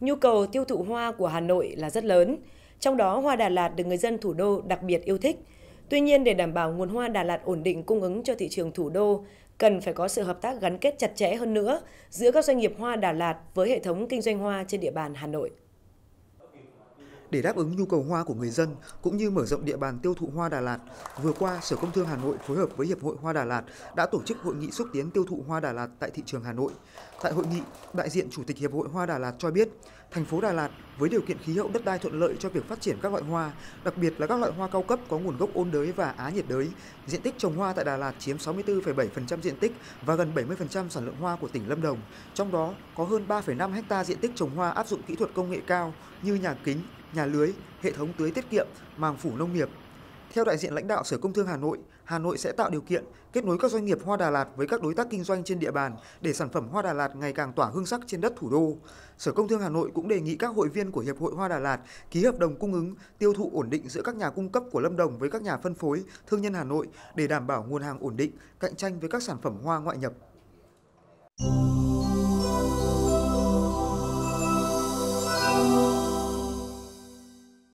Nhu cầu tiêu thụ hoa của Hà Nội là rất lớn, trong đó hoa Đà Lạt được người dân thủ đô đặc biệt yêu thích. Tuy nhiên, để đảm bảo nguồn hoa Đà Lạt ổn định cung ứng cho thị trường thủ đô, cần phải có sự hợp tác gắn kết chặt chẽ hơn nữa giữa các doanh nghiệp hoa Đà Lạt với hệ thống kinh doanh hoa trên địa bàn Hà Nội. Để đáp ứng nhu cầu hoa của người dân cũng như mở rộng địa bàn tiêu thụ hoa Đà Lạt, vừa qua Sở Công Thương Hà Nội phối hợp với Hiệp hội Hoa Đà Lạt đã tổ chức hội nghị xúc tiến tiêu thụ hoa Đà Lạt tại thị trường Hà Nội. Tại hội nghị, đại diện Chủ tịch Hiệp hội Hoa Đà Lạt cho biết, thành phố Đà Lạt với điều kiện khí hậu đất đai thuận lợi cho việc phát triển các loại hoa, đặc biệt là các loại hoa cao cấp có nguồn gốc ôn đới và á nhiệt đới. Diện tích trồng hoa tại Đà Lạt chiếm 64,7% diện tích và gần 70% sản lượng hoa của tỉnh Lâm Đồng. Trong đó có hơn 3,5 ha diện tích trồng hoa áp dụng kỹ thuật công nghệ cao như nhà kính, nhà lưới, hệ thống tưới tiết kiệm, màng phủ nông nghiệp. Theo đại diện lãnh đạo Sở Công Thương Hà Nội, Hà Nội sẽ tạo điều kiện kết nối các doanh nghiệp hoa Đà Lạt với các đối tác kinh doanh trên địa bàn để sản phẩm hoa Đà Lạt ngày càng tỏa hương sắc trên đất thủ đô. Sở Công Thương Hà Nội cũng đề nghị các hội viên của Hiệp hội Hoa Đà Lạt ký hợp đồng cung ứng, tiêu thụ ổn định giữa các nhà cung cấp của Lâm Đồng với các nhà phân phối, thương nhân Hà Nội để đảm bảo nguồn hàng ổn định, cạnh tranh với các sản phẩm hoa ngoại nhập.